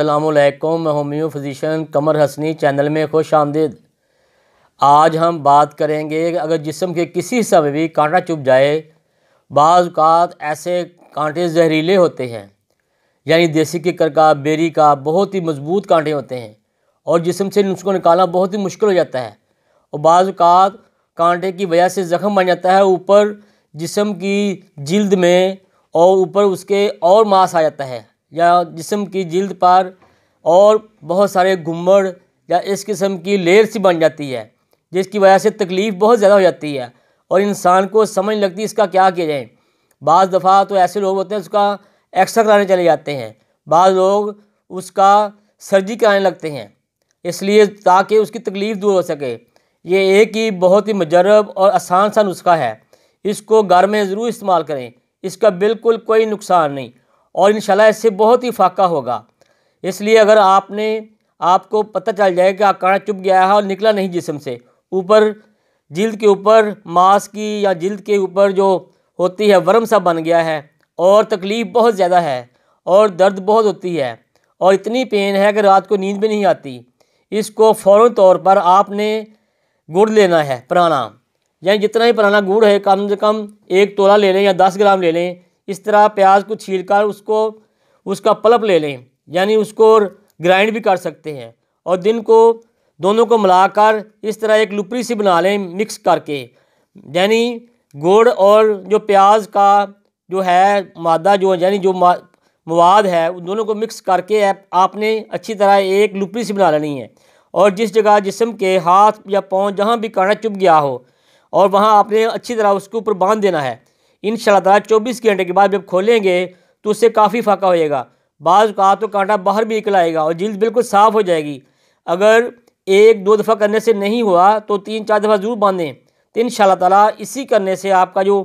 असलकुम मैं homeo physician Qamar Hasni channel में खुश आमदेद आज हम बात करेंगे अगर जिसम के किसी हिस्सा में भी कांटा चुभ जाए बात ऐसे कांटे जहरीले होते हैं यानी देसी किकर का बेरी का बहुत ही मज़बूत कांटे होते हैं और जिसम से उसको निकालना बहुत ही मुश्किल हो जाता है और बाज़ात कांटे की वजह से ज़ख़म बन जाता है ऊपर जिसम की जिल्द में और ऊपर उसके और मांस आ जाता है या जिसम की जिल्द पर और बहुत सारे घुमड़ या इस किस्म की लेयर सी बन जाती है जिसकी वजह से तकलीफ़ बहुत ज़्यादा हो जाती है और इंसान को समझ लगती है इसका क्या किया जाए बज़ दफ़ा तो ऐसे लोग होते हैं उसका एक्सरा कराने चले जाते हैं बाद लोग उसका सर्जरी कराने लगते हैं इसलिए ताकि उसकी तकलीफ़ दूर हो सके ये एक ही बहुत ही मजरब और आसान सा नुस्खा है इसको घर में ज़रूर इस्तेमाल करें इसका बिल्कुल कोई नुकसान नहीं और इन इससे बहुत ही फाका होगा इसलिए अगर आपने आपको पता चल जाए कि काड़ा चुप गया है और निकला नहीं जिसम से ऊपर जल्द के ऊपर मांस की या जल्द के ऊपर जो होती है वर्म सा बन गया है और तकलीफ़ बहुत ज़्यादा है और दर्द बहुत होती है और इतनी पेन है कि रात को नींद भी नहीं आती इसको फ़ौर तौर पर आपने गुड़ लेना है पुराना यानी जितना ही पुराना गुड़ है कम से कम एक तोला ले लें या दस ग्राम ले लें इस तरह प्याज को कर उसको उसका पल्प ले लें यानी उसको ग्राइंड भी कर सकते हैं और दिन को दोनों को मिलाकर इस तरह एक लुपरी सी बना लें मिक्स करके यानी गुड़ और जो प्याज का जो है मादा जो यानी जो मवाद है उन दोनों को मिक्स करके आपने अच्छी तरह एक लुपरी सी बना लेनी है और जिस जगह जिसम के हाथ या पाँव जहाँ भी काना चुभ गया हो और वहाँ आपने अच्छी तरह उसके ऊपर बांध देना है इन चौबीस घंटे के बाद जब खोलेंगे तो उससे काफ़ी फाका होएगा बाज़ का तो कांटा बाहर भी निकल आएगा और जल्द बिल्कुल साफ़ हो जाएगी अगर एक दो दफ़ा करने से नहीं हुआ तो तीन चार दफ़ा ज़रूर बांधें तो इन ताला इसी करने से आपका जो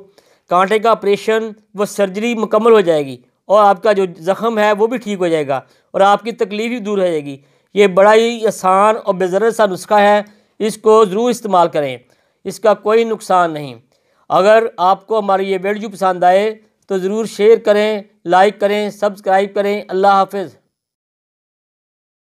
कांटे का ऑपरेशन व सर्जरी मुकम्मल हो जाएगी और आपका जो ज़ख़म है वो भी ठीक हो जाएगा और आपकी तकलीफ़ भी दूर हो जाएगी ये बड़ा ही आसान और बेजर सा नुस्खा है इसको ज़रूर इस्तेमाल करें इसका कोई नुकसान नहीं अगर आपको हमारी ये वीडियो पसंद आए तो ज़रूर शेयर करें लाइक करें सब्सक्राइब करें अल्लाह हाफिज़